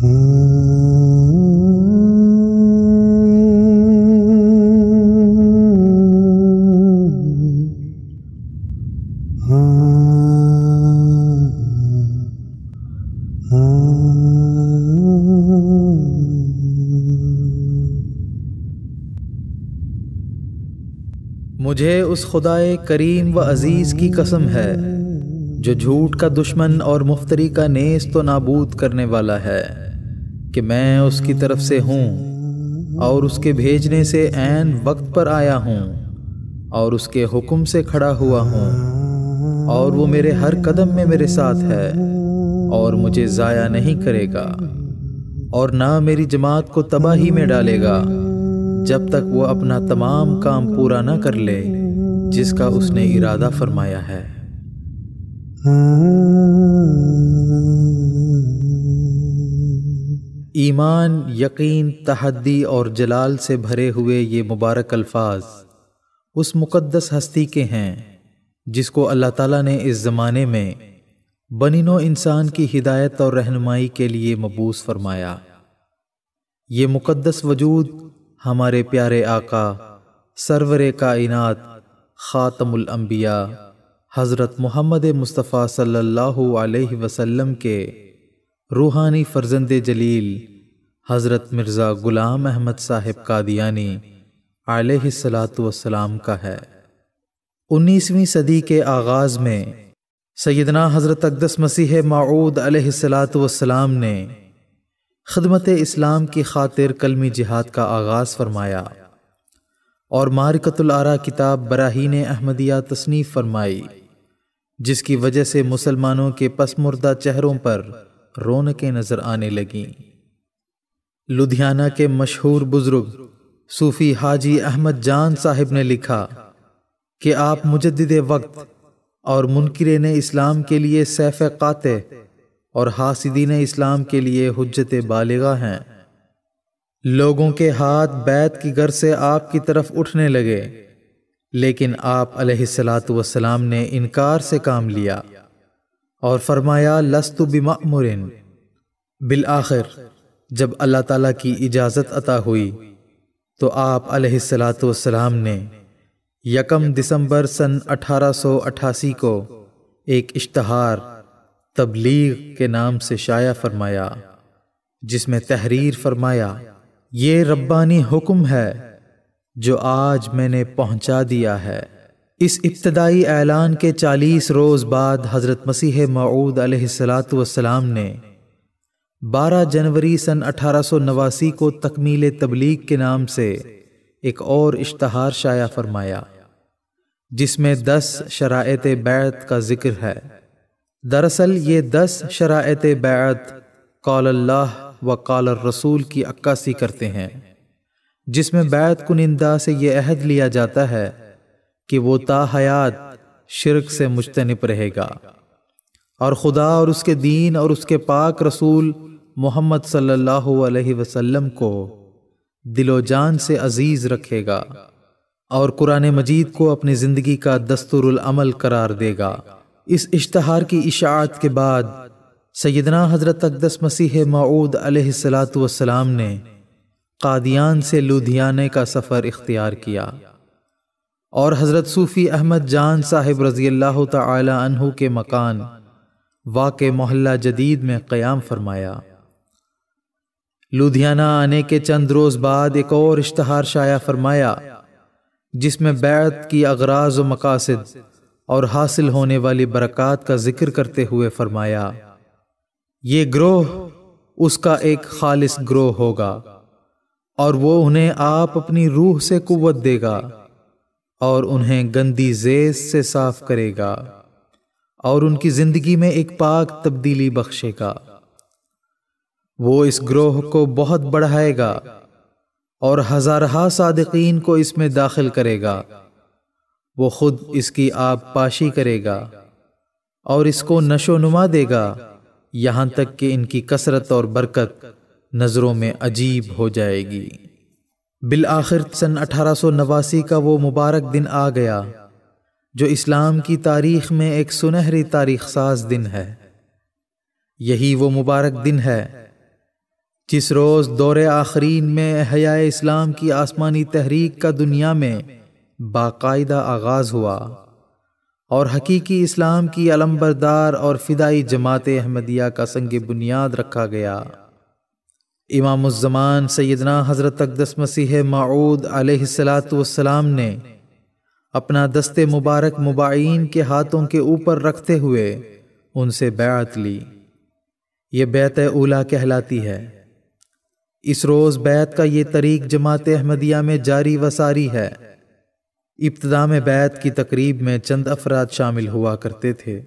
मुझे उस खुदाए करीम व अज़ीज़ की कसम है जो झूठ का दुश्मन और मुफ्तरी का नेस तो नाबूद करने वाला है कि मैं उसकी तरफ से हूँ और उसके भेजने से ऐन वक्त पर आया हूँ और उसके हुक्म से खड़ा हुआ हूँ और वो मेरे हर कदम में मेरे साथ है और मुझे ज़ाया नहीं करेगा और ना मेरी जमात को तबाही में डालेगा जब तक वो अपना तमाम काम पूरा ना कर ले जिसका उसने इरादा फरमाया है ईमान यकीन तहदी और जलाल से भरे हुए ये मुबारक अल्फाज उस मुक़दस हस्ती के हैं जिसको अल्लाह ताला ने इस ज़माने में बनिनो इंसान की हिदायत और रहनुमाई के लिए मबूस फरमाया ये मुक़दस वजूद हमारे प्यारे आका सरवर कायनात ख़ातमुल अंबिया हज़रत मोहम्मद मुस्तफ़ा सल्लल्लाहु अलैहि वसल्लम के रूहानी फर्जंद जलील हज़रत मिर्ज़ा ग़ुलाम अहमद साहिब कादियानी आलतम का है उन्नीसवीं सदी के आगाज़ में सैदना हज़रत अकदस मसीह माऊद सलाम ने खदमत इस्लाम की खातिर कलमी जिहाद का आगाज़ फरमाया और आरा किताब बराहीन अहमदिया तसनीफ़ फरमाई जिसकी वजह से मुसलमानों के पसमुर्दा चेहरों पर रौनकें नज़र आने लगीं लुधियाना के मशहूर बुज़ुर्ग सूफ़ी हाजी अहमद जान साहिब ने लिखा कि आप मुजद वक्त और मुनकर ने इस्लाम के लिए सैफ़ काते और हासिदीन इस्लाम के लिए हजत बालिगा हैं लोगों के हाथ बैत की गर से आपकी तरफ उठने लगे लेकिन आप सलात वसलाम ने इनकार से काम लिया और फरमाया लस्तु बिमामुरिन बिल आखिर जब अल्लाह ताला की इजाज़त अता हुई तो आप सलाम ने यकम दिसंबर सन 1888 को एक इश्तहार तबलीग के नाम से शाया फरमाया जिसमें तहरीर फरमाया ये रब्बानी हुक्म है जो आज मैंने पहुंचा दिया है इस इब्तदाई ऐलान के चालीस रोज़ बाद हज़रत मसीह मऊद सलाम ने 12 जनवरी सन अठारह नवासी को तकमील तबलीग के नाम से एक और इश्तहार शाया फरमाया जिसमें दस शरात बैत का जिक्र है दरअसल ये दस शरात बैत कौल्लाह व कौल रसूल की अक्कासी करते हैं जिसमें बैत कुनिंदा से ये अहद लिया जाता है कि वो ताहयात शिरक से मुश्तनब रहेगा और ख़ुदा और उसके दीन और उसके पाक रसूल मोहम्मद सल्लल्लाहु अलैहि वसल्लम को दिलो जान से अजीज़ रखेगा और कुरान मजीद को अपनी ज़िंदगी का दस्तूरमल करार देगा इस इश्तहार की इशात के बाद सयदना हज़रत अकदस मसीह मऊद सलात ने कादियान से लुधियाने का सफ़र इख्तियार किया और हज़रत सूफ़ी अहमद जान साहिब रज़ी अल्लाह तहु के मकान वाक़ मोहल्ला जदीद में क्याम फरमाया लुधियाना आने के चंद रोज़ बाद एक और इश्तहार शाया फरमाया जिसमें बैत की अगराज व मकासद और हासिल होने वाली बरक़ात का जिक्र करते हुए फरमाया ये ग्रोह उसका एक खालिस ग्रोह होगा और वो उन्हें आप अपनी रूह से कुत देगा और उन्हें गंदी जेज से साफ करेगा और उनकी ज़िंदगी में एक पाक तब्दीली बख्शेगा वो इस ग्रोह को बहुत बढ़ाएगा और हज़ारहा सादकीन को इसमें दाखिल करेगा वो खुद इसकी आप पाशी करेगा और इसको नशो नुमा देगा यहाँ तक कि इनकी कसरत और बरकत नज़रों में अजीब हो जाएगी बिल आखिर सन अठारह का वो मुबारक दिन आ गया जो इस्लाम की तारीख में एक सुनहरी तारीख साज दिन है यही वो मुबारक दिन है जिस रोज़ दौरे आखरीन में हया इस्लाम की आसमानी तहरीक का दुनिया में बाकायदा आगाज़ हुआ और हकीकी इस्लाम की अलम्बरदार और फ़िदाई जमात अहमदिया का संग बुनियाद रखा गया इमामज़मान सैदना हज़रत अकदस मसीह माऊद आलतम ने अपना दस्ते मुबारक मुबाइन के हाथों के ऊपर रखते हुए उनसे बैत ली ये बैत उला कहलाती है इस रोज़ बैत का ये तरीक जमात अहमदिया में जारी वसारी है इब्तदा में बैत की तकरीब में चंद अफराद शामिल हुआ करते थे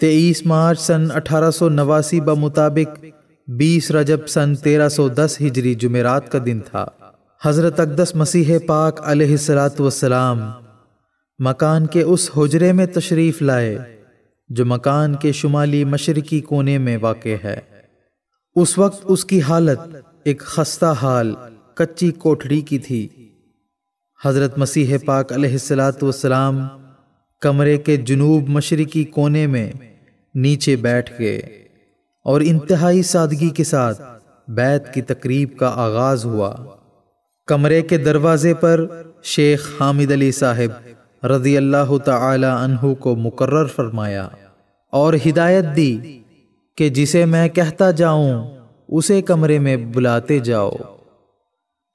तेईस मार्च सन अठारह सौ नवासी ब मुताबिक बीस रजब सन तेरह सौ दस हिजरी जुमेरात का दिन था हज़रत अकदस मसीह पाक अलैहिस्सलाम मकान के उस हजरे में तशरीफ़ लाए जो मकान के शुमाली मशरकी कोने में वाक़ है उस वक्त उसकी हालत एक खस्ता हाल कच्ची कोठड़ी की थी हज़रत मसीह पाक अलैहिस्सलाम कमरे के जुनूब मशरकी कोने में नीचे बैठ गए और इंतहाई सादगी के साथ बैत की तकरीब का आगाज हुआ कमरे के दरवाजे पर शेख हामिद अली साहिब रजी अल्लाह तहु को मुकर्र फरमाया और हिदायत दी कि जिसे मैं कहता जाऊं उसे कमरे में बुलाते जाओ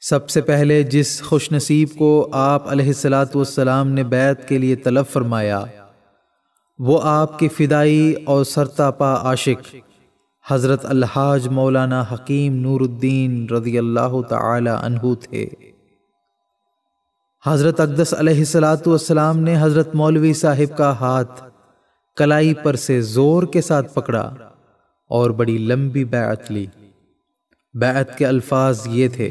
सबसे पहले जिस खुशनसीब को आप सलाम ने बैत के लिए तलब फरमाया वो आपकी फ़िदाई और सरतापा आशिक हज़रत अल्हाज मौलाना हकीम नूरुद्दीन रज़ी अल्लाह तहु थे हज़रत अकदस सलाम ने हज़रत मौलवी साहिब का हाथ कलाई पर से ज़ोर के साथ पकड़ा और बड़ी लंबी बैत ली बैत के अल्फाज ये थे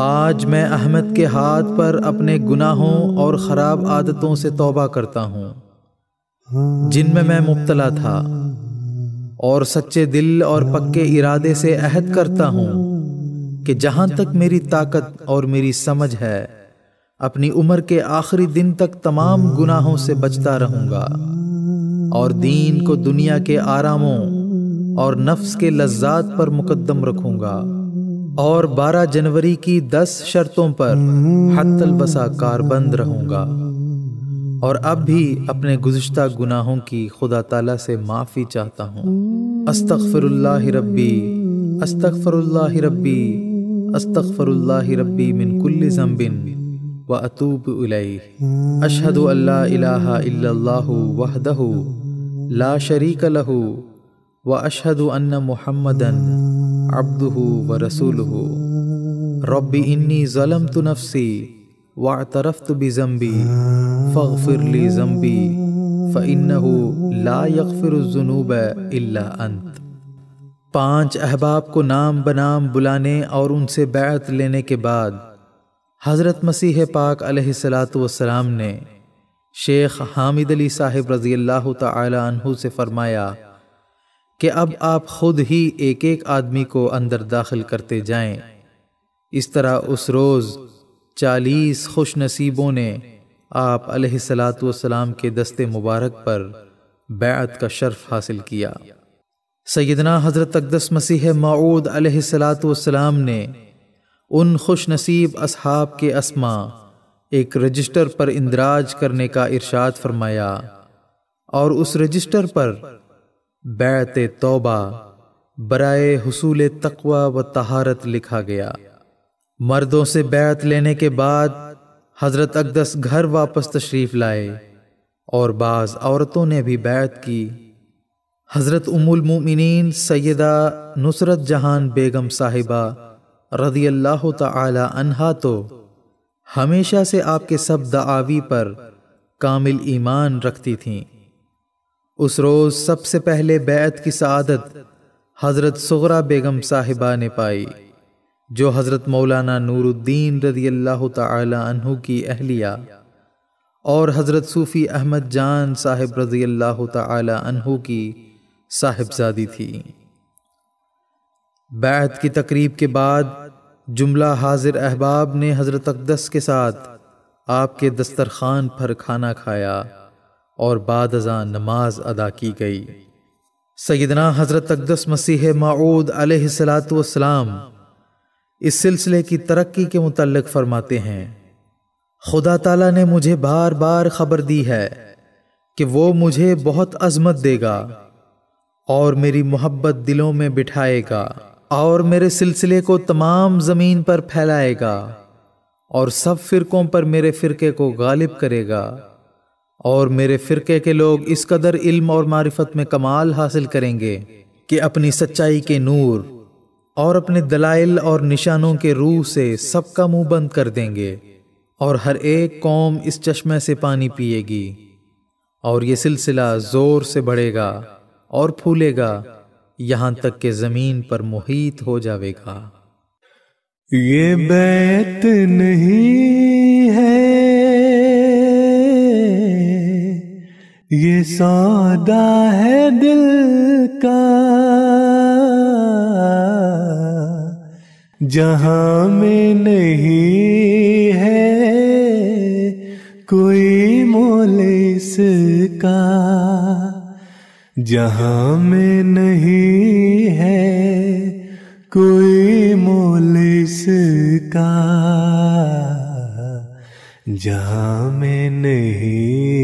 आज मैं अहमद के हाथ पर अपने गुनाहों और ख़राब आदतों से तौबा करता हूँ जिनमें मैं मुबतला था और सच्चे दिल और पक्के इरादे से अहद करता हूँ कि जहां तक मेरी ताकत और मेरी समझ है अपनी उम्र के आखिरी दिन तक तमाम गुनाहों से बचता रहूंगा और दीन को दुनिया के आरामों और नफ्स के लज्जात पर मुकदम रखूंगा और 12 जनवरी की 10 शर्तों पर हतल बसा कारबंद रहूंगा और अब भी अपने गुज्त गुनाहों की खुदा तला से माफ़ी चाहता हूँ अस्तफ़रल्ला रब्बी अस्तफ़रल्ला रब्बी अस्तफ़रल्ला रब्बी मिन कुल्ल ज़म्बिन व अतूब अशहद वहदहु ला शरीक लहू व अशहद अन्न मुहम्मदन व रसूल रबी इन्नी ज़लम तो नफसी واعترفت بذنبي فاغفر لي ذنبي फ़िर لا يغفر الذنوب ला यकफ़िरजनूब पांच अहबाब को नाम बनाम बुलाने और उनसे बैत लेने के बाद हज़रत मसीह पाक सलाम ने शेख हामिद अली साहिब रज़ी अल्लाह तहु से फ़रमाया कि अब आप खुद ही एक एक आदमी को अंदर दाखिल करते जाएं। इस तरह उस रोज़ चालीस खुश नसीबों ने आप सलाम के दस्ते मुबारक पर बैत का शर्फ हासिल किया सैदना हज़रत अकदस मसीह माऊद सलाम ने उन खुश नसीब अब के असमा एक रजिस्टर पर इंदराज करने का इरशाद फरमाया और उस रजिस्टर पर बैत तौबा बरए हसूल तकवा व तहारत लिखा गया मर्दों से बैत लेने के बाद हज़रत अकदस घर वापस तशरीफ़ लाए और बाज़ औरतों ने भी बैत की हज़रत मोमिनीन सैदा नुसरत जहान बेगम साहिबा रदी अल्लाह तहा तो हमेशा से आपके सब दावी पर कामिल ईमान रखती थीं उस रोज़ सबसे पहले बैत की सआदत हज़रत सगरा बेगम साहिबा ने पाई जो हज़रत मौलाना नूरुद्दीन रदी अल्लाह तहु की अहलिया और हज़रत सूफ़ी अहमद जान साहिब रजी अल्लाह तहु की साहिबजादी थी बैत की तकरीब के बाद जुमला हाजिर अहबाब ने हज़रत अकदस के साथ आपके दस्तरखान पर खाना खाया और बाद अजा नमाज अदा की गई सैदना हज़रत अकदस मसीह माऊद सलात इस सिलसिले की तरक्की के मुतलक फरमाते हैं खुदा ताला ने मुझे बार बार खबर दी है कि वो मुझे बहुत अजमत देगा और मेरी मोहब्बत दिलों में बिठाएगा और मेरे सिलसिले को तमाम ज़मीन पर फैलाएगा और सब फ़िरकों पर मेरे फ़िरके को गालिब करेगा और मेरे फ़िरके के लोग इस कदर इल्म और मारिफत में कमाल हासिल करेंगे कि अपनी सच्चाई के नूर और अपने दलाइल और निशानों के रूह से सबका मुंह बंद कर देंगे और हर एक कौम इस चश्मे से पानी पिएगी और ये सिलसिला ज़ोर से बढ़ेगा और फूलेगा यहाँ तक के ज़मीन पर मुहित हो जाएगा ये बैत नहीं है ये सौदा है दिल का जहाँ में नहीं है कोई मोल का जहाँ में नहीं है कोई मोल का जहाँ में नहीं